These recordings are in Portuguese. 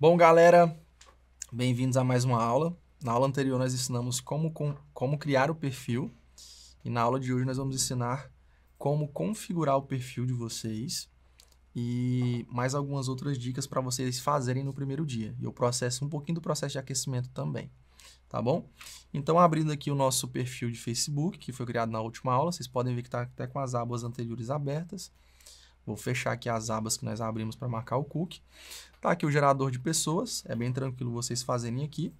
Bom, galera, bem-vindos a mais uma aula. Na aula anterior nós ensinamos como, com, como criar o perfil e na aula de hoje nós vamos ensinar como configurar o perfil de vocês e mais algumas outras dicas para vocês fazerem no primeiro dia. E o processo, um pouquinho do processo de aquecimento também, tá bom? Então, abrindo aqui o nosso perfil de Facebook, que foi criado na última aula, vocês podem ver que está até com as abas anteriores abertas. Vou fechar aqui as abas que nós abrimos para marcar o cookie. Tá aqui o gerador de pessoas, é bem tranquilo vocês fazerem aqui.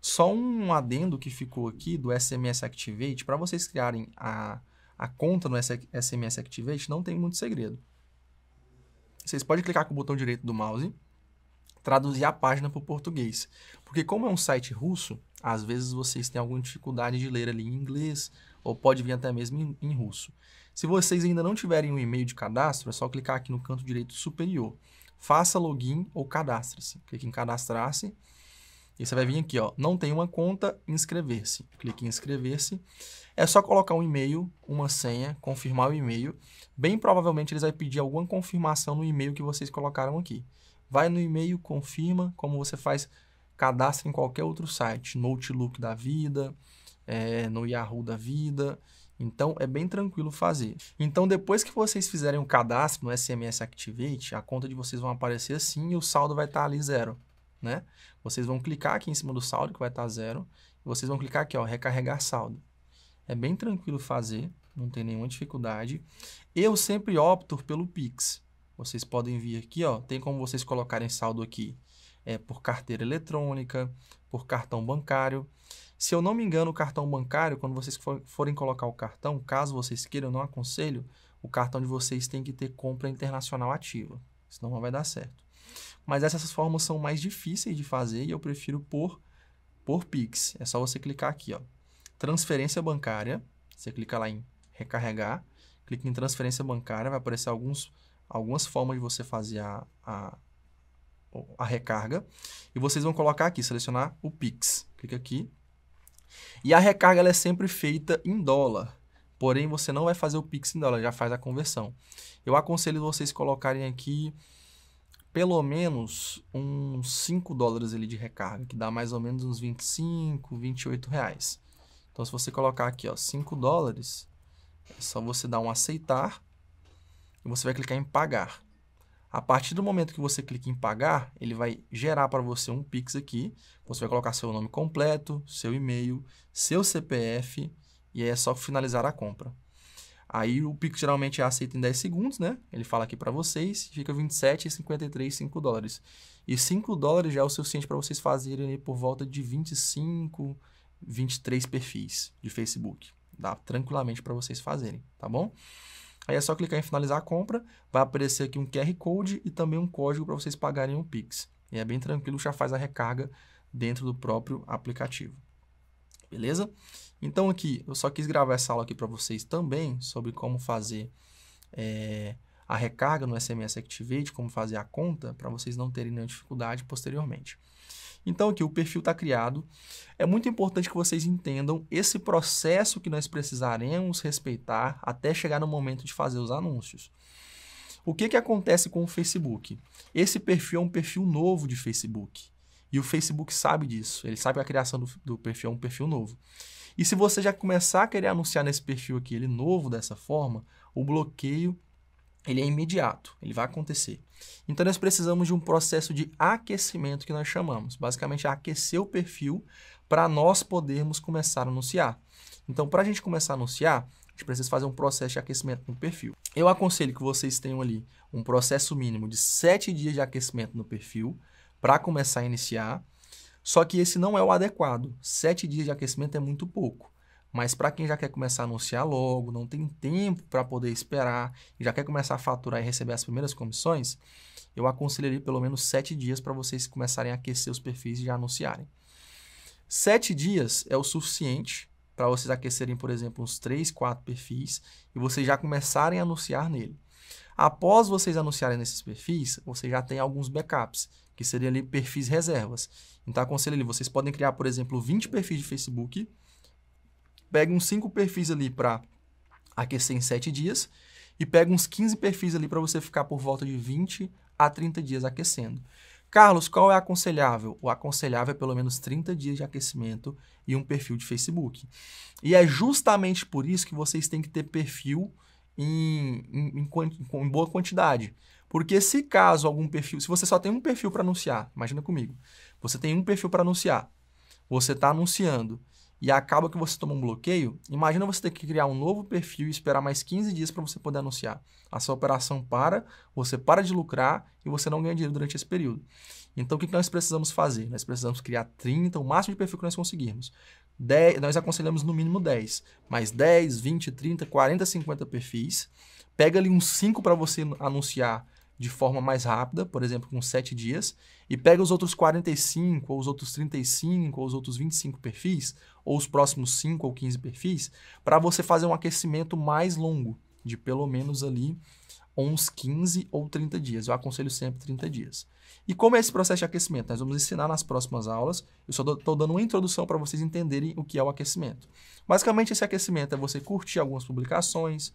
Só um adendo que ficou aqui do SMS Activate, para vocês criarem a, a conta no SMS Activate, não tem muito segredo. Vocês podem clicar com o botão direito do mouse, traduzir a página para o português. Porque como é um site russo, às vezes vocês têm alguma dificuldade de ler ali em inglês, ou pode vir até mesmo em, em russo. Se vocês ainda não tiverem um e-mail de cadastro, é só clicar aqui no canto direito superior. Faça login ou cadastre-se. Clique em cadastrar-se. E você vai vir aqui, ó, não tem uma conta, inscrever-se. Clique em inscrever-se. É só colocar um e-mail, uma senha, confirmar o e-mail. Bem provavelmente eles vão pedir alguma confirmação no e-mail que vocês colocaram aqui. Vai no e-mail, confirma, como você faz cadastro em qualquer outro site, Notebook da vida, é, no Yahoo da vida. Então é bem tranquilo fazer. Então depois que vocês fizerem o cadastro no SMS Activate, a conta de vocês vão aparecer assim e o saldo vai estar tá ali zero, né? Vocês vão clicar aqui em cima do saldo que vai estar tá zero e vocês vão clicar aqui, ó, recarregar saldo. É bem tranquilo fazer, não tem nenhuma dificuldade. Eu sempre opto pelo Pix. Vocês podem vir aqui, ó, tem como vocês colocarem saldo aqui é, por carteira eletrônica, por cartão bancário. Se eu não me engano, o cartão bancário, quando vocês forem colocar o cartão, caso vocês queiram, eu não aconselho, o cartão de vocês tem que ter compra internacional ativa, senão não vai dar certo. Mas essas formas são mais difíceis de fazer e eu prefiro por, por Pix. É só você clicar aqui, ó. Transferência bancária. Você clica lá em recarregar, clica em transferência bancária, vai aparecer alguns, algumas formas de você fazer a, a, a recarga. E vocês vão colocar aqui, selecionar o Pix. Clica aqui, e a recarga ela é sempre feita em dólar. Porém, você não vai fazer o Pix em dólar, já faz a conversão. Eu aconselho vocês colocarem aqui pelo menos uns 5 dólares ali de recarga, que dá mais ou menos uns 25, 28 reais. Então, se você colocar aqui, ó, 5 dólares, é só você dar um aceitar e você vai clicar em pagar. A partir do momento que você clica em pagar, ele vai gerar para você um Pix aqui. Você vai colocar seu nome completo, seu e-mail, seu CPF e aí é só finalizar a compra. Aí o Pix geralmente é aceito em 10 segundos, né? Ele fala aqui para vocês, fica 27,53, 5 dólares. E 5 dólares já é o suficiente para vocês fazerem por volta de 25, 23 perfis de Facebook. Dá tranquilamente para vocês fazerem, tá bom? Aí é só clicar em finalizar a compra, vai aparecer aqui um QR Code e também um código para vocês pagarem o Pix. E é bem tranquilo, já faz a recarga dentro do próprio aplicativo. Beleza? Então aqui, eu só quis gravar essa aula aqui para vocês também sobre como fazer é, a recarga no SMS Activate, como fazer a conta, para vocês não terem nenhuma dificuldade posteriormente. Então aqui o perfil está criado. É muito importante que vocês entendam esse processo que nós precisaremos respeitar até chegar no momento de fazer os anúncios. O que, que acontece com o Facebook? Esse perfil é um perfil novo de Facebook. E o Facebook sabe disso. Ele sabe que a criação do, do perfil é um perfil novo. E se você já começar a querer anunciar nesse perfil aqui, ele novo dessa forma, o bloqueio ele é imediato, ele vai acontecer. Então nós precisamos de um processo de aquecimento que nós chamamos, basicamente é aquecer o perfil para nós podermos começar a anunciar. Então para a gente começar a anunciar, a gente precisa fazer um processo de aquecimento no perfil. Eu aconselho que vocês tenham ali um processo mínimo de 7 dias de aquecimento no perfil para começar a iniciar, só que esse não é o adequado. 7 dias de aquecimento é muito pouco. Mas para quem já quer começar a anunciar logo, não tem tempo para poder esperar e já quer começar a faturar e receber as primeiras comissões, eu aconselharia pelo menos sete dias para vocês começarem a aquecer os perfis e já anunciarem. Sete dias é o suficiente para vocês aquecerem, por exemplo, uns três, quatro perfis e vocês já começarem a anunciar nele. Após vocês anunciarem nesses perfis, você já tem alguns backups, que seriam ali perfis reservas. Então, aconselho ali, vocês podem criar, por exemplo, 20 perfis de Facebook pega uns 5 perfis ali para aquecer em 7 dias e pega uns 15 perfis ali para você ficar por volta de 20 a 30 dias aquecendo. Carlos, qual é aconselhável? O aconselhável é pelo menos 30 dias de aquecimento e um perfil de Facebook. E é justamente por isso que vocês têm que ter perfil em, em, em, em boa quantidade. Porque se caso algum perfil, se você só tem um perfil para anunciar, imagina comigo, você tem um perfil para anunciar, você está anunciando e acaba que você toma um bloqueio, imagina você ter que criar um novo perfil e esperar mais 15 dias para você poder anunciar. A sua operação para, você para de lucrar e você não ganha dinheiro durante esse período. Então o que nós precisamos fazer? Nós precisamos criar 30, o máximo de perfil que nós conseguirmos. 10, nós aconselhamos no mínimo 10, mas 10, 20, 30, 40, 50 perfis. Pega ali uns 5 para você anunciar de forma mais rápida, por exemplo, com 7 dias, e pega os outros 45, ou os outros 35, ou os outros 25 perfis, ou os próximos 5 ou 15 perfis, para você fazer um aquecimento mais longo, de pelo menos ali uns 15 ou 30 dias. Eu aconselho sempre 30 dias. E como é esse processo de aquecimento? Nós vamos ensinar nas próximas aulas. Eu só estou dando uma introdução para vocês entenderem o que é o aquecimento. Basicamente, esse aquecimento é você curtir algumas publicações,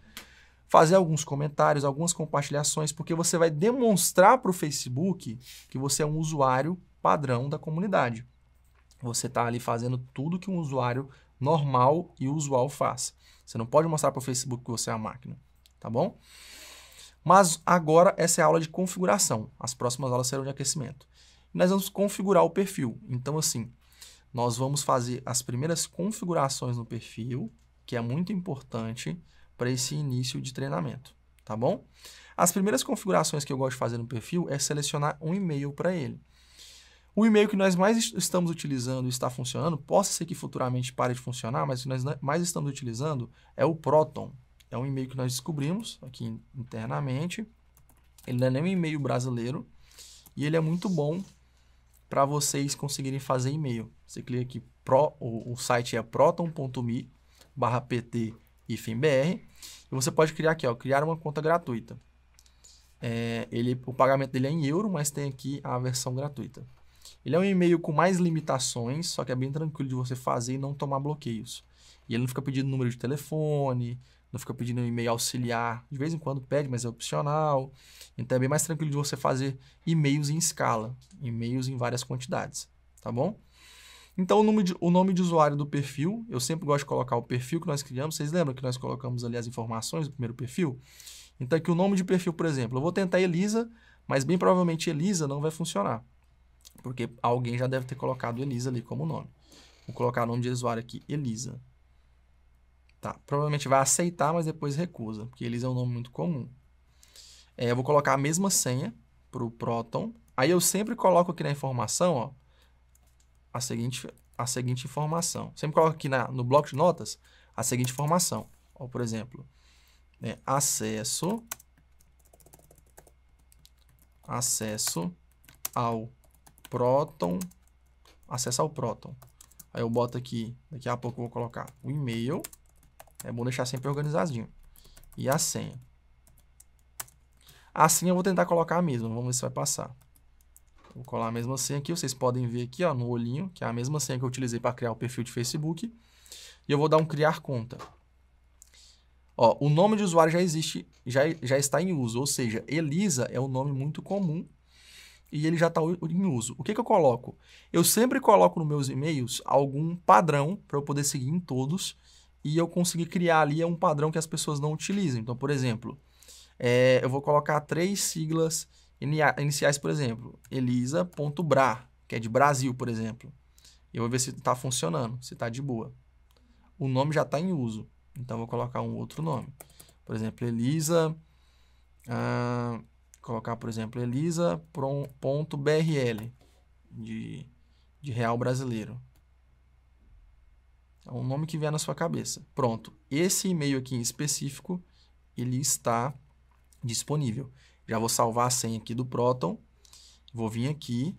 fazer alguns comentários, algumas compartilhações, porque você vai demonstrar para o Facebook que você é um usuário padrão da comunidade. Você está ali fazendo tudo que um usuário normal e usual faz. Você não pode mostrar para o Facebook que você é a máquina, tá bom? Mas agora essa é a aula de configuração. As próximas aulas serão de aquecimento. nós vamos configurar o perfil. Então, assim, nós vamos fazer as primeiras configurações no perfil, que é muito importante para esse início de treinamento, tá bom? As primeiras configurações que eu gosto de fazer no perfil é selecionar um e-mail para ele. O e-mail que nós mais estamos utilizando e está funcionando, possa ser que futuramente pare de funcionar, mas o que nós mais estamos utilizando é o Proton. É um e-mail que nós descobrimos aqui internamente. Ele não é nem um e-mail brasileiro e ele é muito bom para vocês conseguirem fazer e-mail. Você clica aqui, pro, o, o site é proton.me barra pt hífen BR. E você pode criar aqui, ó, criar uma conta gratuita. É, ele, o pagamento dele é em euro, mas tem aqui a versão gratuita. Ele é um e-mail com mais limitações, só que é bem tranquilo de você fazer e não tomar bloqueios. E ele não fica pedindo número de telefone, não fica pedindo e-mail auxiliar. De vez em quando pede, mas é opcional. Então é bem mais tranquilo de você fazer e-mails em escala, e-mails em várias quantidades, tá bom? Então, o nome, de, o nome de usuário do perfil, eu sempre gosto de colocar o perfil que nós criamos. Vocês lembram que nós colocamos ali as informações do primeiro perfil? Então, aqui o nome de perfil, por exemplo. Eu vou tentar Elisa, mas bem provavelmente Elisa não vai funcionar. Porque alguém já deve ter colocado Elisa ali como nome. Vou colocar o nome de usuário aqui, Elisa. Tá, provavelmente vai aceitar, mas depois recusa, porque Elisa é um nome muito comum. É, eu vou colocar a mesma senha para o Proton. Aí eu sempre coloco aqui na informação, ó, a seguinte, a seguinte informação. Sempre coloco aqui na, no bloco de notas a seguinte informação. ou por exemplo, né, acesso, acesso ao próton, acesso ao próton. Aí eu boto aqui, daqui a pouco eu vou colocar o e-mail. É bom deixar sempre organizadinho. E a senha. A senha eu vou tentar colocar a mesma, vamos ver se vai passar. Vou colar a mesma senha aqui, vocês podem ver aqui ó, no olhinho, que é a mesma senha que eu utilizei para criar o perfil de Facebook. E eu vou dar um criar conta. Ó, o nome de usuário já existe, já, já está em uso, ou seja, Elisa é um nome muito comum e ele já está em uso. O que, que eu coloco? Eu sempre coloco nos meus e-mails algum padrão para eu poder seguir em todos e eu conseguir criar ali é um padrão que as pessoas não utilizam. Então, por exemplo, é, eu vou colocar três siglas iniciais, por exemplo, elisa.bra, que é de Brasil, por exemplo. Eu vou ver se está funcionando, se está de boa. O nome já está em uso, então vou colocar um outro nome. Por exemplo, Elisa. Ah, colocar, por exemplo, elisa.brl, de, de real brasileiro. É um nome que vier na sua cabeça. Pronto. Esse e-mail aqui em específico, ele está disponível. Já vou salvar a senha aqui do Proton. Vou vir aqui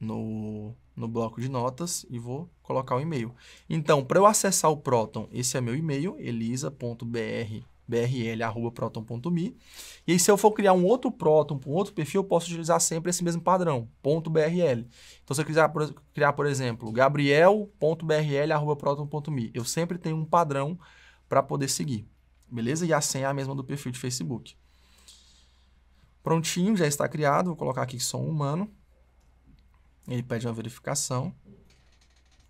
no, no bloco de notas e vou colocar o e-mail. Então, para eu acessar o Proton, esse é meu e-mail, elisa.br brl.proton.me. E aí, se eu for criar um outro Proton, um outro perfil, eu posso utilizar sempre esse mesmo padrão, .brl. Então, se eu quiser criar, por exemplo, gabriel.brl.proton.me, eu sempre tenho um padrão para poder seguir, beleza? E a senha é a mesma do perfil de Facebook. Prontinho, já está criado. Vou colocar aqui som humano. Ele pede uma verificação.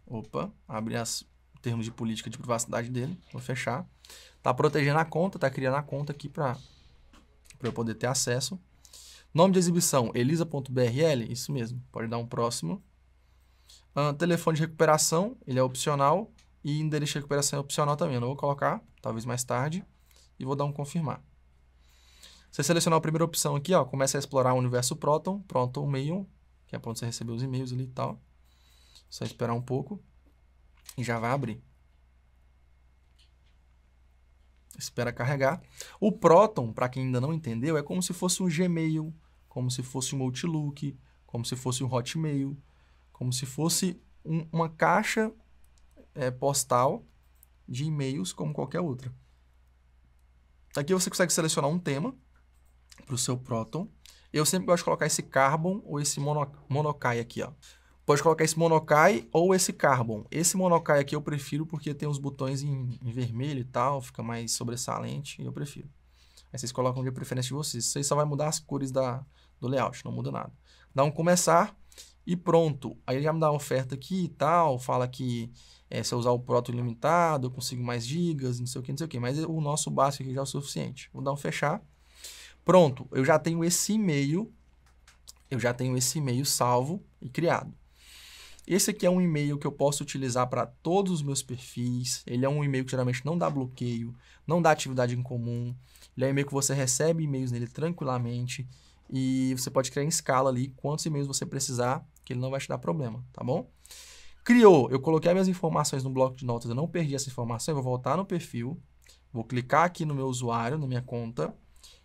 Opa, abre as termos de política de privacidade dele. Vou fechar. Tá protegendo a conta, tá criando a conta aqui para eu poder ter acesso. Nome de exibição, elisa.brl, isso mesmo. Pode dar um próximo. Uh, telefone de recuperação, ele é opcional. E endereço de recuperação é opcional também. Eu não vou colocar, talvez mais tarde. E vou dar um confirmar. Você selecionar a primeira opção aqui, ó, começa a explorar o universo Proton, Proton Mail, que é para onde você recebeu os e-mails ali e tal. Só esperar um pouco e já vai abrir. Espera carregar. O Proton, para quem ainda não entendeu, é como se fosse um Gmail, como se fosse um Outlook, como se fosse um Hotmail, como se fosse um, uma caixa é, postal de e-mails como qualquer outra. Aqui você consegue selecionar um tema, para o seu próton. Eu sempre gosto de colocar esse carbon ou esse mono, monocai aqui, ó. Pode colocar esse monocai ou esse carbon. Esse monocai aqui eu prefiro porque tem os botões em, em vermelho e tal, fica mais sobressalente e eu prefiro. Aí vocês colocam de é preferência de vocês. Isso aí só vai mudar as cores da, do layout, não muda nada. Dá um começar e pronto. Aí ele já me dá uma oferta aqui e tal, fala que é, se eu usar o proto ilimitado eu consigo mais gigas, não sei o que, não sei o que. Mas o nosso básico aqui já é o suficiente. Vou dar um fechar. Pronto, eu já tenho esse e-mail, eu já tenho esse e-mail salvo e criado. Esse aqui é um e-mail que eu posso utilizar para todos os meus perfis. Ele é um e-mail que geralmente não dá bloqueio, não dá atividade em comum. Ele é um e-mail que você recebe e-mails nele tranquilamente e você pode criar em escala ali quantos e-mails você precisar, que ele não vai te dar problema, tá bom? Criou, eu coloquei as minhas informações no bloco de notas, eu não perdi essa informação, eu vou voltar no perfil, vou clicar aqui no meu usuário, na minha conta,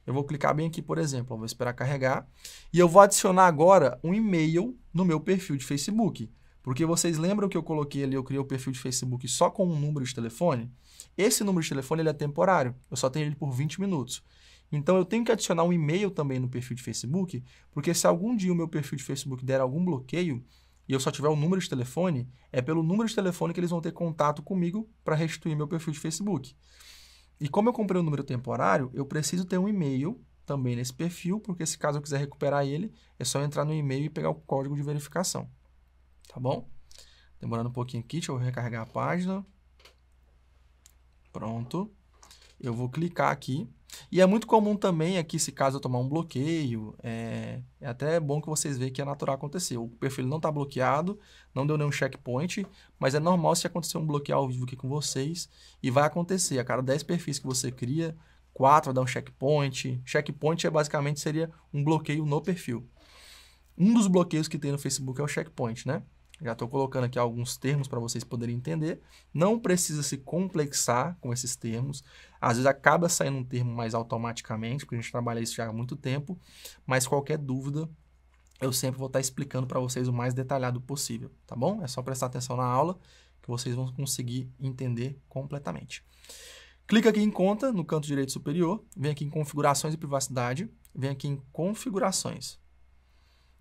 eu vou clicar bem aqui, por exemplo, vou esperar carregar. E eu vou adicionar agora um e-mail no meu perfil de Facebook. Porque vocês lembram que eu coloquei ali, eu criei o perfil de Facebook só com um número de telefone? Esse número de telefone ele é temporário, eu só tenho ele por 20 minutos. Então eu tenho que adicionar um e-mail também no perfil de Facebook, porque se algum dia o meu perfil de Facebook der algum bloqueio e eu só tiver o número de telefone, é pelo número de telefone que eles vão ter contato comigo para restituir meu perfil de Facebook. E como eu comprei o um número temporário, eu preciso ter um e-mail também nesse perfil, porque se caso eu quiser recuperar ele, é só entrar no e-mail e pegar o código de verificação. Tá bom? Demorando um pouquinho aqui, deixa eu recarregar a página. Pronto. Eu vou clicar aqui e é muito comum também aqui, se caso eu tomar um bloqueio, é, é até bom que vocês vejam que é natural acontecer. O perfil não está bloqueado, não deu nenhum checkpoint, mas é normal se acontecer um bloqueio ao vivo aqui com vocês, e vai acontecer. A cada 10 perfis que você cria, 4 vai dar um checkpoint. Checkpoint é basicamente seria um bloqueio no perfil. Um dos bloqueios que tem no Facebook é o checkpoint, né? Já estou colocando aqui alguns termos para vocês poderem entender. Não precisa se complexar com esses termos. Às vezes acaba saindo um termo mais automaticamente, porque a gente trabalha isso já há muito tempo. Mas qualquer dúvida, eu sempre vou estar tá explicando para vocês o mais detalhado possível, tá bom? É só prestar atenção na aula que vocês vão conseguir entender completamente. Clica aqui em conta, no canto direito superior, vem aqui em configurações e privacidade, vem aqui em configurações.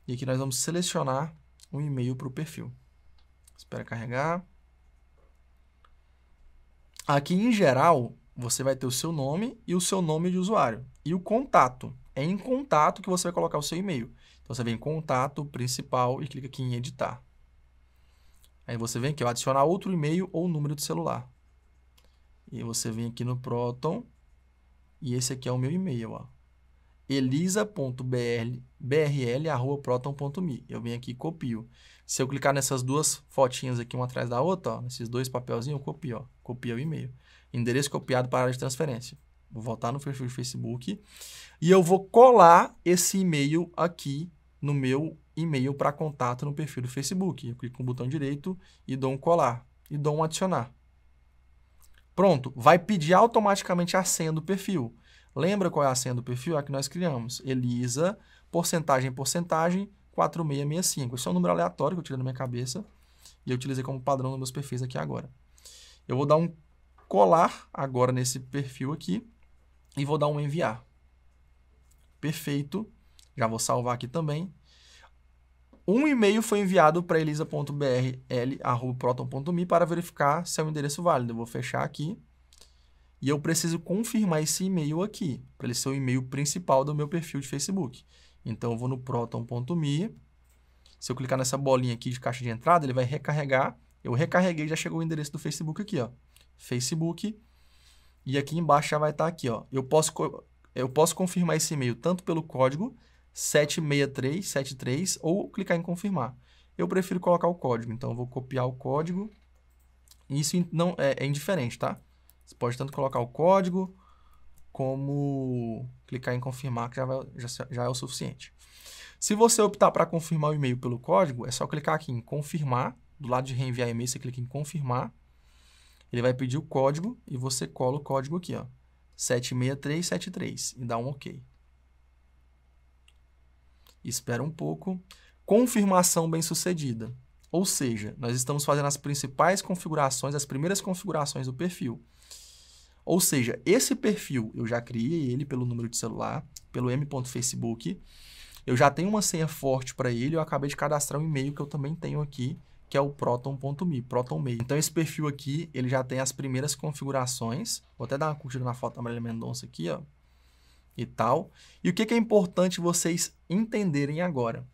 E aqui nós vamos selecionar um e-mail para o perfil. Espera carregar. Aqui em geral, você vai ter o seu nome e o seu nome de usuário e o contato. É em contato que você vai colocar o seu e-mail. Então você vem em contato principal e clica aqui em editar. Aí você vem aqui, ó, adicionar outro e-mail ou número de celular. E você vem aqui no Proton e esse aqui é o meu e-mail, ó elisa.brl.proton.me. Eu venho aqui e copio. Se eu clicar nessas duas fotinhas aqui, uma atrás da outra, ó, nesses dois papelzinhos, eu copio. Ó, copio o e-mail. Endereço copiado para a área de transferência. Vou voltar no perfil do Facebook. E eu vou colar esse e-mail aqui no meu e-mail para contato no perfil do Facebook. Eu clico com o botão direito e dou um colar. E dou um adicionar. Pronto, vai pedir automaticamente a senha do perfil. Lembra qual é a senha do perfil? A que nós criamos. Elisa, porcentagem, porcentagem, 4665. Isso é um número aleatório que eu tirei da minha cabeça e eu utilizei como padrão nos meus perfis aqui agora. Eu vou dar um colar agora nesse perfil aqui e vou dar um enviar. Perfeito. Já vou salvar aqui também. Um e-mail foi enviado para elisa.brl.proton.me para verificar se é um endereço válido. Eu vou fechar aqui e eu preciso confirmar esse e-mail aqui, para ele ser o e-mail principal do meu perfil de Facebook. Então eu vou no proton.me, se eu clicar nessa bolinha aqui de caixa de entrada, ele vai recarregar. Eu recarreguei, já chegou o endereço do Facebook aqui, ó. Facebook. E aqui embaixo já vai estar tá aqui, ó. Eu posso, eu posso confirmar esse e-mail tanto pelo código 76373 ou clicar em confirmar. Eu prefiro colocar o código, então eu vou copiar o código. Isso não é, é indiferente, tá? Você pode tanto colocar o código, como clicar em confirmar, que já, vai, já, já é o suficiente. Se você optar para confirmar o e-mail pelo código, é só clicar aqui em confirmar. Do lado de reenviar e-mail, você clica em confirmar. Ele vai pedir o código e você cola o código aqui, ó. 76373 e dá um OK. Espera um pouco. Confirmação bem-sucedida. Ou seja, nós estamos fazendo as principais configurações, as primeiras configurações do perfil. Ou seja, esse perfil eu já criei ele pelo número de celular, pelo m.facebook. Eu já tenho uma senha forte para ele, eu acabei de cadastrar um e-mail que eu também tenho aqui, que é o proton.me, proton.me. Então esse perfil aqui, ele já tem as primeiras configurações. Vou até dar uma curtida na foto da Marília Mendonça aqui, ó. E tal. E o que, que é importante vocês entenderem agora?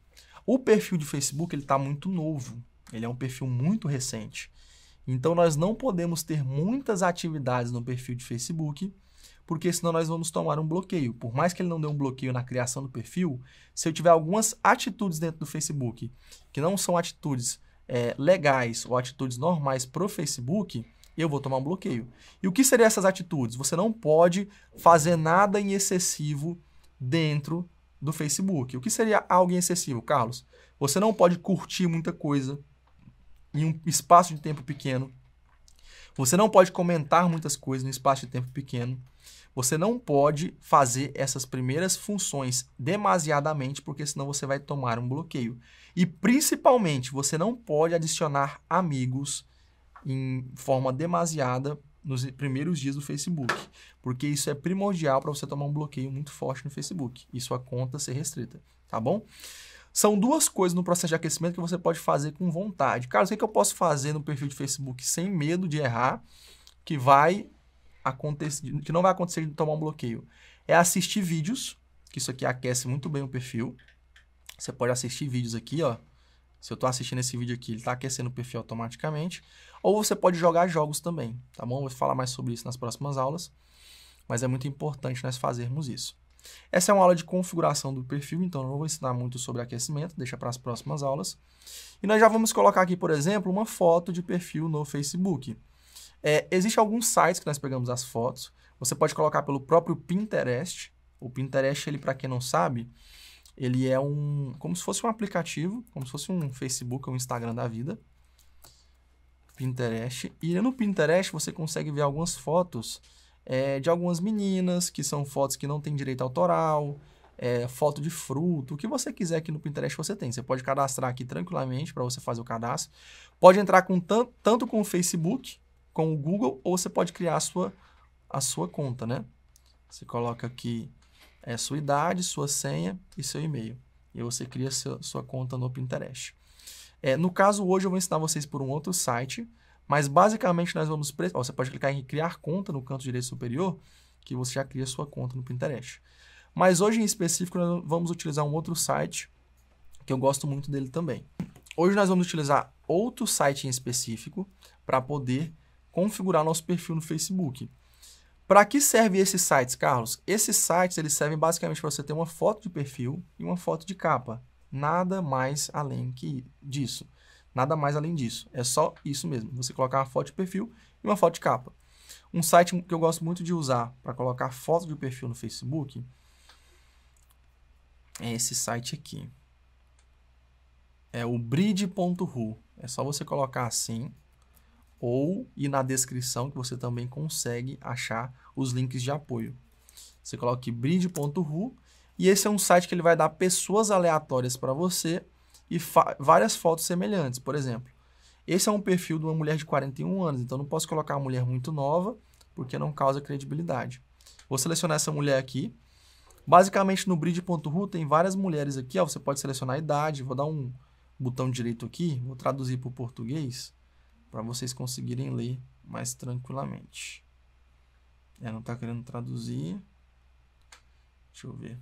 O perfil de Facebook, ele está muito novo. Ele é um perfil muito recente. Então nós não podemos ter muitas atividades no perfil de Facebook, porque senão nós vamos tomar um bloqueio. Por mais que ele não dê um bloqueio na criação do perfil, se eu tiver algumas atitudes dentro do Facebook que não são atitudes é, legais ou atitudes normais para o Facebook, eu vou tomar um bloqueio. E o que seriam essas atitudes? Você não pode fazer nada em excessivo dentro do Facebook. O que seria algo em excessivo, Carlos? Você não pode curtir muita coisa, em um espaço de tempo pequeno. Você não pode comentar muitas coisas no espaço de tempo pequeno. Você não pode fazer essas primeiras funções demasiadamente, porque senão você vai tomar um bloqueio. E principalmente, você não pode adicionar amigos em forma demasiada nos primeiros dias do Facebook, porque isso é primordial para você tomar um bloqueio muito forte no Facebook e sua conta ser restrita, tá bom? São duas coisas no processo de aquecimento que você pode fazer com vontade. Cara, o que, é que eu posso fazer no perfil de Facebook sem medo de errar, que vai acontecer, que não vai acontecer de tomar um bloqueio? É assistir vídeos, que isso aqui aquece muito bem o perfil. Você pode assistir vídeos aqui, ó. Se eu estou assistindo esse vídeo aqui, ele está aquecendo o perfil automaticamente. Ou você pode jogar jogos também, tá bom? Vou falar mais sobre isso nas próximas aulas. Mas é muito importante nós fazermos isso. Essa é uma aula de configuração do perfil, então eu não vou ensinar muito sobre aquecimento, deixa para as próximas aulas. E nós já vamos colocar aqui, por exemplo, uma foto de perfil no Facebook. É, Existem alguns sites que nós pegamos as fotos, você pode colocar pelo próprio Pinterest. O Pinterest, ele para quem não sabe, ele é um como se fosse um aplicativo, como se fosse um Facebook ou um Instagram da vida. Pinterest. E no Pinterest você consegue ver algumas fotos é, de algumas meninas, que são fotos que não têm direito autoral, é, foto de fruto, o que você quiser aqui no Pinterest você tem. Você pode cadastrar aqui tranquilamente para você fazer o cadastro. Pode entrar com tanto, tanto com o Facebook, com o Google, ou você pode criar a sua, a sua conta, né? Você coloca aqui é, sua idade, sua senha e seu e-mail. E você cria seu, sua conta no Pinterest. É, no caso, hoje eu vou ensinar vocês por um outro site, mas basicamente nós vamos. Ó, você pode clicar em criar conta no canto direito superior, que você já cria sua conta no Pinterest. Mas hoje em específico nós vamos utilizar um outro site que eu gosto muito dele também. Hoje nós vamos utilizar outro site em específico para poder configurar nosso perfil no Facebook. Para que serve esses sites, Carlos? Esses sites eles servem basicamente para você ter uma foto de perfil e uma foto de capa. Nada mais além que disso. Nada mais além disso. É só isso mesmo. Você colocar uma foto de perfil e uma foto de capa. Um site que eu gosto muito de usar para colocar foto de perfil no Facebook é esse site aqui. É o bridge.ru. É só você colocar assim ou e na descrição que você também consegue achar os links de apoio. Você coloca bridge.ru e esse é um site que ele vai dar pessoas aleatórias para você e várias fotos semelhantes, por exemplo. Esse é um perfil de uma mulher de 41 anos, então não posso colocar uma mulher muito nova, porque não causa credibilidade. Vou selecionar essa mulher aqui. Basicamente, no bridge.ru tem várias mulheres aqui, ó, você pode selecionar a idade, vou dar um botão direito aqui, vou traduzir para o português, para vocês conseguirem ler mais tranquilamente. É, não está querendo traduzir. Deixa eu ver.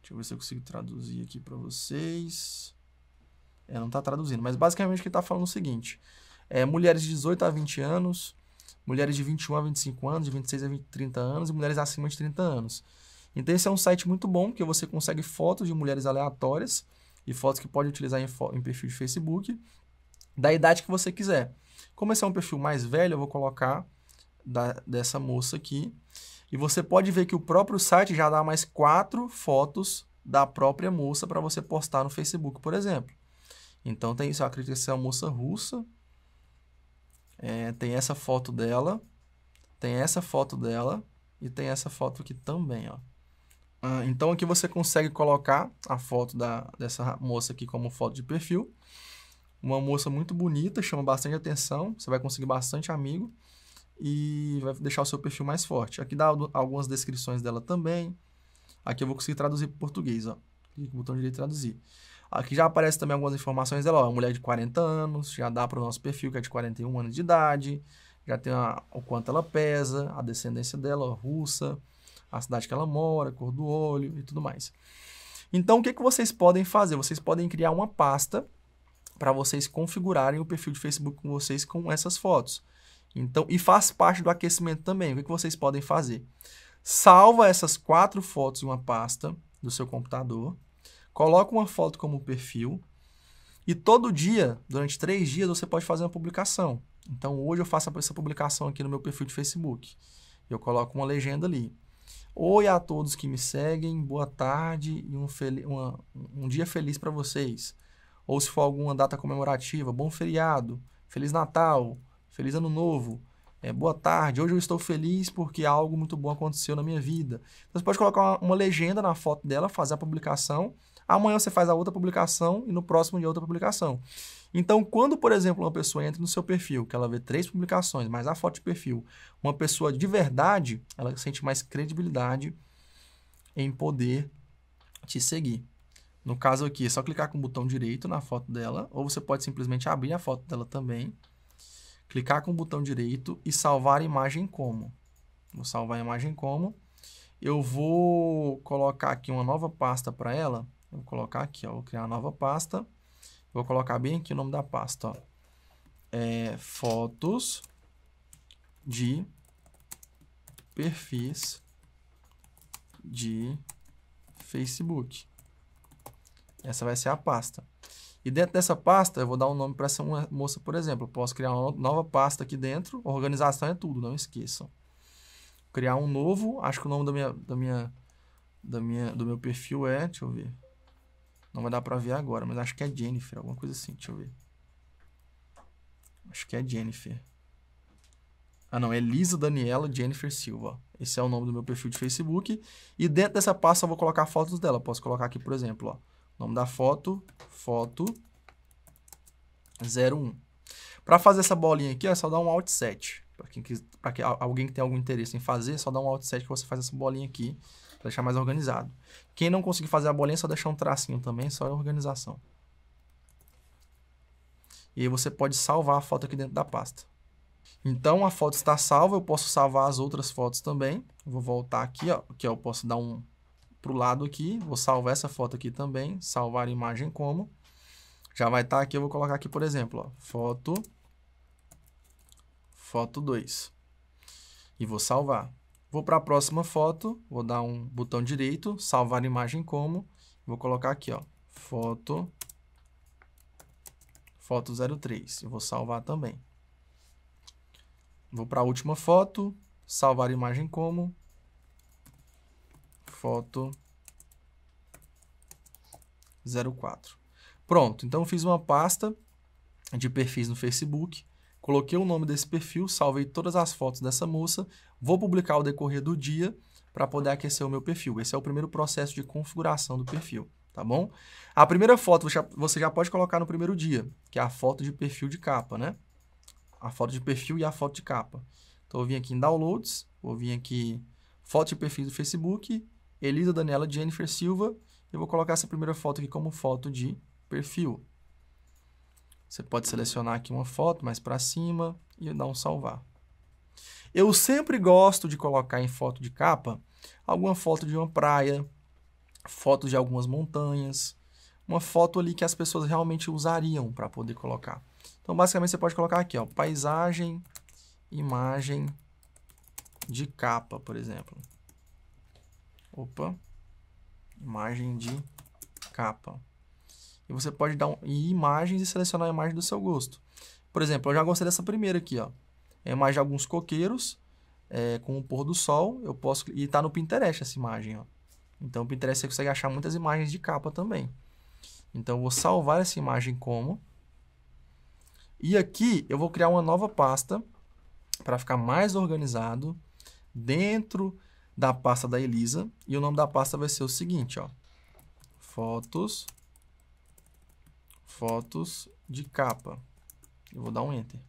Deixa eu ver se eu consigo traduzir aqui para vocês. É, não está traduzindo, mas basicamente o que está falando é o seguinte: é, mulheres de 18 a 20 anos, mulheres de 21 a 25 anos, de 26 a 20, 30 anos e mulheres acima de 30 anos. Então, esse é um site muito bom, porque você consegue fotos de mulheres aleatórias e fotos que pode utilizar em, em perfil de Facebook, da idade que você quiser. Como esse é um perfil mais velho, eu vou colocar da, dessa moça aqui. E você pode ver que o próprio site já dá mais quatro fotos da própria moça para você postar no Facebook, por exemplo. Então tem isso, eu acredito que é uma moça russa. É, tem essa foto dela, tem essa foto dela e tem essa foto aqui também, ó. Ah, então aqui você consegue colocar a foto da, dessa moça aqui como foto de perfil. Uma moça muito bonita, chama bastante atenção, você vai conseguir bastante amigo e vai deixar o seu perfil mais forte. Aqui dá algumas descrições dela também. Aqui eu vou conseguir traduzir para português, ó. Clique no botão direito traduzir. Aqui já aparece também algumas informações dela, ó, mulher de 40 anos, já dá para o nosso perfil que é de 41 anos de idade, já tem a, o quanto ela pesa, a descendência dela, ó, russa, a cidade que ela mora, cor do olho e tudo mais. Então, o que, que vocês podem fazer? Vocês podem criar uma pasta para vocês configurarem o perfil de Facebook com vocês com essas fotos. Então, e faz parte do aquecimento também. O que, vocês podem fazer? Salva essas quatro fotos em uma pasta do seu computador, coloca uma foto como perfil e todo dia, durante três dias, você pode fazer uma publicação. Então, hoje eu faço essa publicação aqui no meu perfil de Facebook. Eu coloco uma legenda ali. Oi a todos que me seguem, boa tarde e um, uma, um dia feliz para vocês. Ou se for alguma data comemorativa, bom feriado, Feliz Natal, Feliz ano novo. É, boa tarde, hoje eu estou feliz porque algo muito bom aconteceu na minha vida. Então, você pode colocar uma, uma, legenda na foto dela, fazer a publicação. Amanhã você faz a outra publicação e no próximo dia outra publicação. Então, quando, por exemplo, uma pessoa entra no seu perfil, que ela vê três publicações, mas a foto de perfil, uma pessoa de verdade, ela sente mais credibilidade em poder te seguir. No caso aqui, é só clicar com o botão direito na foto dela, ou você pode simplesmente abrir a foto dela também clicar com o botão direito e salvar imagem como. Vou salvar a imagem como. Eu vou colocar aqui uma nova pasta para ela. vou colocar aqui, ó, vou criar uma nova pasta. Vou colocar bem aqui o nome da pasta, ó. É, fotos de perfis de Facebook. Essa vai ser a pasta. E dentro dessa pasta, eu vou dar um nome para essa moça, por exemplo. Eu posso criar uma nova pasta aqui dentro. Organização é tudo, não esqueçam. Criar um novo. Acho que o nome da minha, da minha, da minha, do meu perfil é... Deixa eu ver. Não vai dar para ver agora, mas acho que é Jennifer, alguma coisa assim. Deixa eu ver. Acho que é Jennifer. Ah, não. É Lisa Daniela Jennifer Silva. Esse é o nome do meu perfil de Facebook. E dentro dessa pasta eu vou colocar fotos dela. Posso colocar aqui, por exemplo, ó Nome da foto, foto 01. Para fazer essa bolinha aqui, é só dar um alt set Para quem para alguém que tem algum interesse em fazer, é só dar um alt set que você faz essa bolinha aqui, para deixar mais organizado. Quem não conseguir fazer a bolinha, é só deixar um tracinho também, só é organização. E aí você pode salvar a foto aqui dentro da pasta. Então a foto está salva, eu posso salvar as outras fotos também. Vou voltar aqui, ó, que eu posso dar um para o lado aqui, vou salvar essa foto aqui também, salvar imagem como. Já vai estar tá aqui, eu vou colocar aqui, por exemplo, ó, foto, foto 2. E vou salvar. Vou para a próxima foto, vou dar um botão direito, salvar imagem como, vou colocar aqui, ó, foto, foto 03. Eu vou salvar também. Vou para a última foto, salvar imagem como, foto 04. Pronto, então fiz uma pasta de perfis no Facebook, coloquei o nome desse perfil, salvei todas as fotos dessa moça, vou publicar o decorrer do dia para poder aquecer o meu perfil. Esse é o primeiro processo de configuração do perfil, tá bom? A primeira foto você já pode colocar no primeiro dia, que é a foto de perfil de capa, né? A foto de perfil e a foto de capa. Então eu vim aqui em Downloads, vou vir aqui foto de perfil do Facebook Elisa Daniela Jennifer Silva. Eu vou colocar essa primeira foto aqui como foto de perfil. Você pode selecionar aqui uma foto mais para cima e dar um salvar. Eu sempre gosto de colocar em foto de capa alguma foto de uma praia, foto de algumas montanhas, uma foto ali que as pessoas realmente usariam para poder colocar. Então, basicamente, você pode colocar aqui, ó, paisagem, imagem de capa, por exemplo. Opa. Imagem de capa. E você pode dar um, imagens e selecionar a imagem do seu gosto. Por exemplo, eu já gostei dessa primeira aqui, ó. É a imagem de alguns coqueiros é, com o pôr do sol. Eu posso e está no Pinterest essa imagem, ó. Então, o Pinterest você consegue achar muitas imagens de capa também. Então, eu vou salvar essa imagem como. E aqui eu vou criar uma nova pasta para ficar mais organizado dentro da pasta da Elisa. E o nome da pasta vai ser o seguinte, ó. Fotos. Fotos de capa. Eu vou dar um Enter.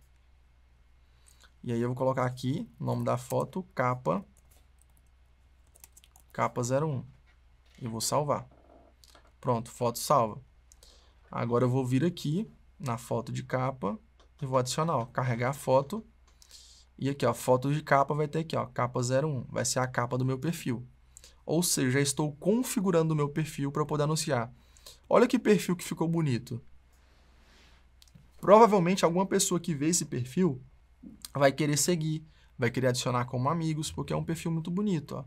E aí eu vou colocar aqui, nome da foto, capa, capa 01. E vou salvar. Pronto, foto salva. Agora eu vou vir aqui na foto de capa e vou adicionar, ó, carregar a foto e aqui, ó, foto de capa vai ter aqui, ó, capa 01, vai ser a capa do meu perfil. Ou seja, já estou configurando o meu perfil para poder anunciar. Olha que perfil que ficou bonito. Provavelmente alguma pessoa que vê esse perfil vai querer seguir, vai querer adicionar como amigos, porque é um perfil muito bonito, ó.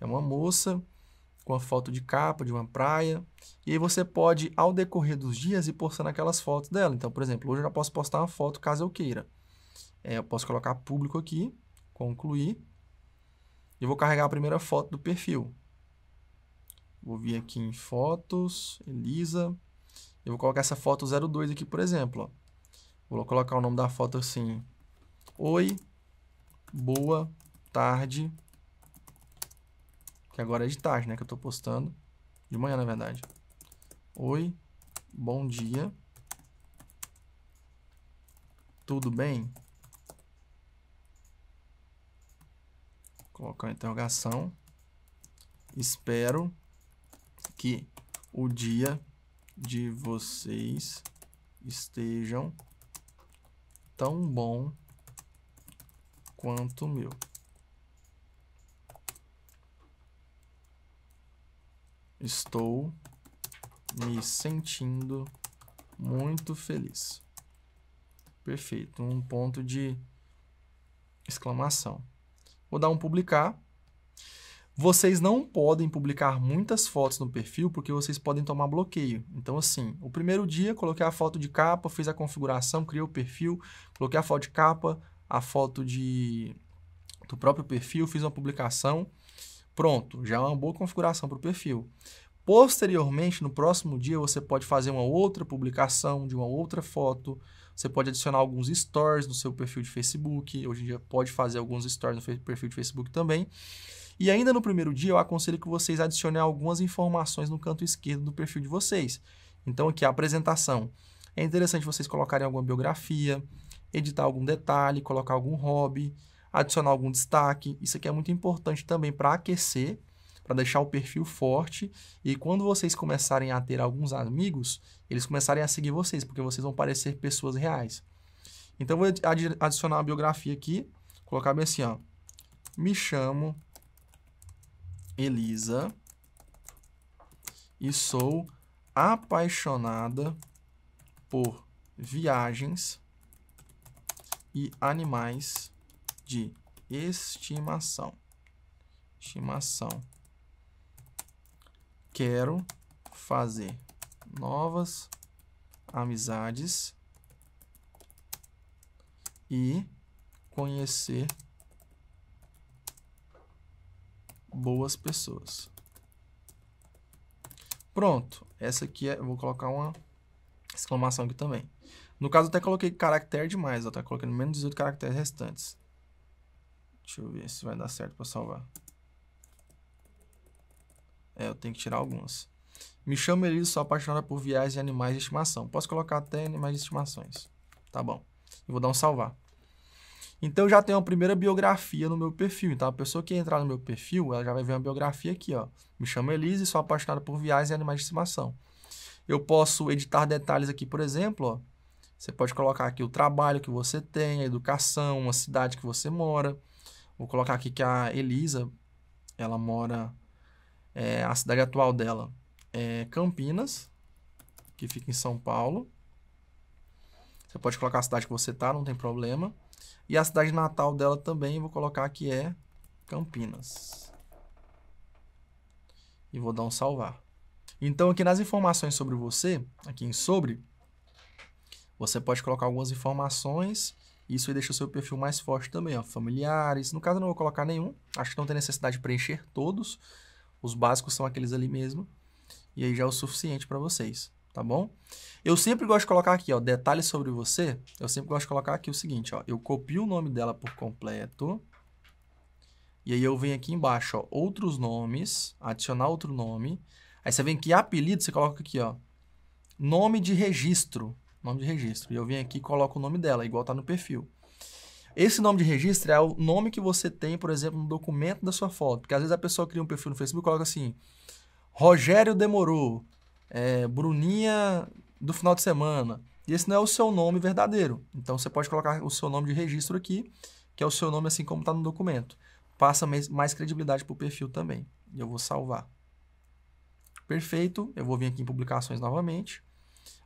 É uma moça com a foto de capa de uma praia, e aí você pode ao decorrer dos dias ir postando aquelas fotos dela. Então, por exemplo, hoje eu já posso postar uma foto caso eu queira. É, eu posso colocar público aqui, concluir. E vou carregar a primeira foto do perfil. Vou vir aqui em fotos, Elisa. Eu vou colocar essa foto 02 aqui, por exemplo. Ó. Vou colocar o nome da foto assim. Oi, boa tarde. Que agora é de tarde, né? Que eu estou postando. De manhã, na verdade. Oi, bom dia. Tudo bem? colocar uma interrogação. Espero que o dia de vocês estejam tão bom quanto o meu. Estou me sentindo muito feliz. Perfeito, um ponto de exclamação. Vou dar um publicar. Vocês não podem publicar muitas fotos no perfil porque vocês podem tomar bloqueio. Então, assim, o primeiro dia coloquei a foto de capa, fiz a configuração, criei o perfil, coloquei a foto de capa, a foto de do próprio perfil, fiz uma publicação. Pronto, já é uma boa configuração para o perfil. Posteriormente, no próximo dia, você pode fazer uma outra publicação de uma outra foto, você pode adicionar alguns stories no seu perfil de Facebook. Hoje em dia pode fazer alguns stories no perfil de Facebook também. E ainda no primeiro dia, eu aconselho que vocês adicionem algumas informações no canto esquerdo do perfil de vocês. Então, aqui a apresentação. É interessante vocês colocarem alguma biografia, editar algum detalhe, colocar algum hobby, adicionar algum destaque. Isso aqui é muito importante também para aquecer para deixar o perfil forte e quando vocês começarem a ter alguns amigos, eles começarem a seguir vocês, porque vocês vão parecer pessoas reais. Então vou adicionar uma biografia aqui, colocar bem assim, ó. Me chamo Elisa e sou apaixonada por viagens e animais de estimação. Estimação quero fazer novas amizades e conhecer boas pessoas. Pronto, essa aqui é, eu vou colocar uma exclamação aqui também. No caso, até coloquei caractere demais, até tá colocando menos 18 caracteres restantes. Deixa eu ver se vai dar certo para salvar. É, eu tenho que tirar algumas. Me chamo Elisa, sou apaixonada por viagens e animais de estimação. Posso colocar até animais de estimações. Tá bom. Eu vou dar um salvar. Então eu já tenho a primeira biografia no meu perfil. Então a pessoa que entrar no meu perfil, ela já vai ver uma biografia aqui, ó. Me chamo Elise, sou apaixonada por viagens e animais de estimação. Eu posso editar detalhes aqui, por exemplo, ó. Você pode colocar aqui o trabalho que você tem, a educação, a cidade que você mora. Vou colocar aqui que a Elisa, ela mora é, a cidade atual dela é Campinas, que fica em São Paulo. Você pode colocar a cidade que você está, não tem problema. E a cidade natal dela também, vou colocar que é Campinas. E vou dar um salvar. Então, aqui nas informações sobre você, aqui em sobre, você pode colocar algumas informações. Isso deixa o seu perfil mais forte também, ó, familiares. No caso, eu não vou colocar nenhum. Acho que não tem necessidade de preencher todos. Os básicos são aqueles ali mesmo. E aí já é o suficiente para vocês, tá bom? Eu sempre gosto de colocar aqui, ó, detalhes sobre você. Eu sempre gosto de colocar aqui o seguinte, ó. Eu copio o nome dela por completo. E aí eu venho aqui embaixo, ó, outros nomes, adicionar outro nome. Aí você vem aqui, apelido, você coloca aqui, ó, nome de registro. Nome de registro. E eu venho aqui e coloco o nome dela, igual tá no perfil. Esse nome de registro é o nome que você tem, por exemplo, no documento da sua foto. Porque às vezes a pessoa cria um perfil no Facebook e coloca assim: Rogério demorou, é, Bruninha do final de semana. E esse não é o seu nome verdadeiro. Então você pode colocar o seu nome de registro aqui, que é o seu nome assim como está no documento. Passa mais credibilidade para o perfil também. E eu vou salvar. Perfeito. Eu vou vir aqui em publicações novamente.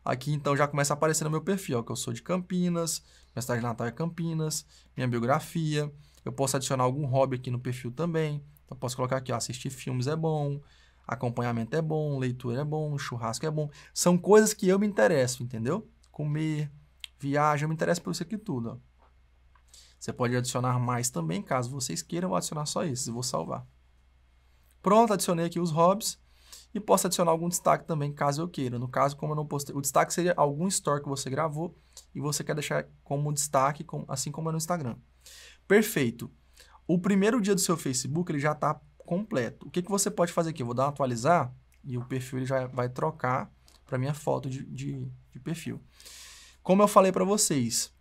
Aqui então já começa a aparecer no meu perfil, ó, que eu sou de Campinas, minha cidade natal é Campinas, minha biografia. Eu posso adicionar algum hobby aqui no perfil também. Então posso colocar aqui, ó, assistir filmes é bom, acompanhamento é bom, leitura é bom, churrasco é bom. São coisas que eu me interesso, entendeu? Comer, viagem, eu me interesso por isso aqui tudo. Ó. Você pode adicionar mais também, caso vocês queiram, eu vou adicionar só esses, vou salvar. Pronto, adicionei aqui os hobbies e posso adicionar algum destaque também, caso eu queira. No caso, como eu não postei, o destaque seria algum story que você gravou e você quer deixar como destaque, assim como é no Instagram. Perfeito. O primeiro dia do seu Facebook ele já está completo. O que, que você pode fazer aqui? Eu vou dar um atualizar e o perfil ele já vai trocar para minha foto de, de, de perfil. Como eu falei para vocês,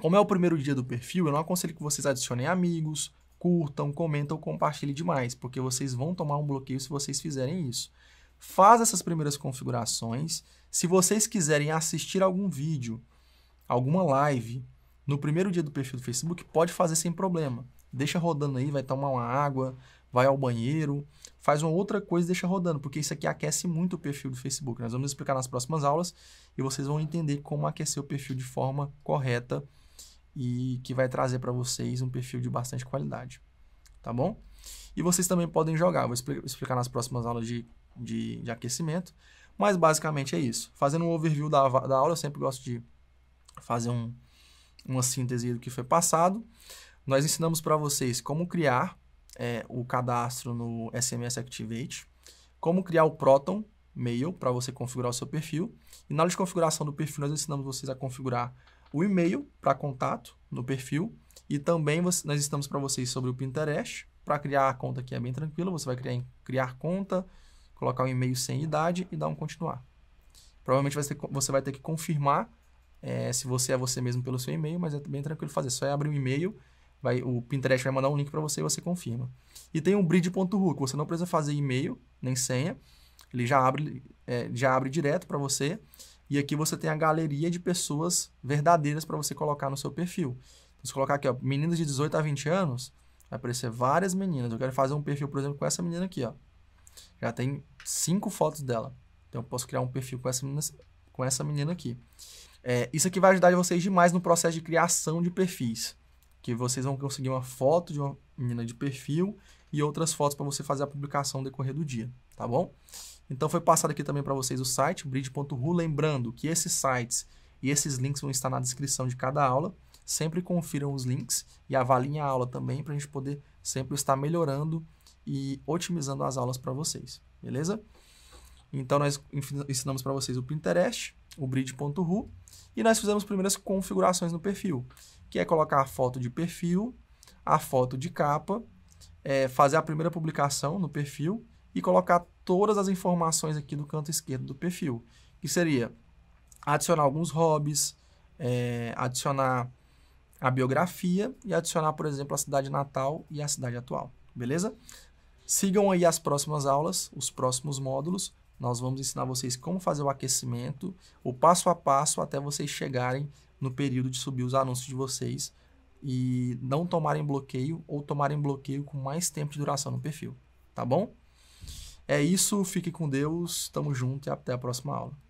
como é o primeiro dia do perfil, eu não aconselho que vocês adicionem amigos, curtam, comentam, compartilhem demais, porque vocês vão tomar um bloqueio se vocês fizerem isso. Faz essas primeiras configurações. Se vocês quiserem assistir algum vídeo, alguma live, no primeiro dia do perfil do Facebook, pode fazer sem problema. Deixa rodando aí, vai tomar uma água, vai ao banheiro, faz uma outra coisa e deixa rodando, porque isso aqui aquece muito o perfil do Facebook. Nós vamos explicar nas próximas aulas e vocês vão entender como aquecer o perfil de forma correta e que vai trazer para vocês um perfil de bastante qualidade, tá bom? E vocês também podem jogar, vou explicar nas próximas aulas de, de, de aquecimento, mas basicamente é isso. Fazendo um overview da, da aula, eu sempre gosto de fazer um, uma síntese do que foi passado. Nós ensinamos para vocês como criar é, o cadastro no SMS Activate, como criar o Proton Mail para você configurar o seu perfil. E na aula de configuração do perfil, nós ensinamos vocês a configurar o e-mail para contato no perfil e também nós estamos para vocês sobre o Pinterest. Para criar a conta aqui é bem tranquilo, você vai criar, criar conta, colocar o um e-mail sem idade e dar um continuar. Provavelmente vai você vai ter que confirmar é, se você é você mesmo pelo seu e-mail, mas é bem tranquilo fazer. Só é abrir o um e-mail, vai, o Pinterest vai mandar um link para você e você confirma. E tem um bridge.ru, que você não precisa fazer e-mail nem senha, ele já abre, é, já abre direto para você. E aqui você tem a galeria de pessoas verdadeiras para você colocar no seu perfil. Então, se colocar aqui, ó, meninas de 18 a 20 anos, vai aparecer várias meninas. Eu quero fazer um perfil, por exemplo, com essa menina aqui, ó. Já tem cinco fotos dela. Então eu posso criar um perfil com essa menina, com essa menina aqui. É, isso aqui vai ajudar vocês demais no processo de criação de perfis. Que vocês vão conseguir uma foto de uma menina de perfil e outras fotos para você fazer a publicação no decorrer do dia, tá bom? Então foi passado aqui também para vocês o site bridge.ru, lembrando que esses sites e esses links vão estar na descrição de cada aula. Sempre confiram os links e avaliem a aula também para a gente poder sempre estar melhorando e otimizando as aulas para vocês, beleza? Então nós ensinamos para vocês o Pinterest, o bridge.ru e nós fizemos primeiras configurações no perfil, que é colocar a foto de perfil, a foto de capa é, fazer a primeira publicação no perfil e colocar todas as informações aqui no canto esquerdo do perfil, que seria adicionar alguns hobbies, é, adicionar a biografia e adicionar, por exemplo, a cidade natal e a cidade atual, beleza? Sigam aí as próximas aulas, os próximos módulos. Nós vamos ensinar vocês como fazer o aquecimento, o passo a passo até vocês chegarem no período de subir os anúncios de vocês e não tomarem bloqueio ou tomarem bloqueio com mais tempo de duração no perfil, tá bom? É isso, fique com Deus, tamo junto e até a próxima aula.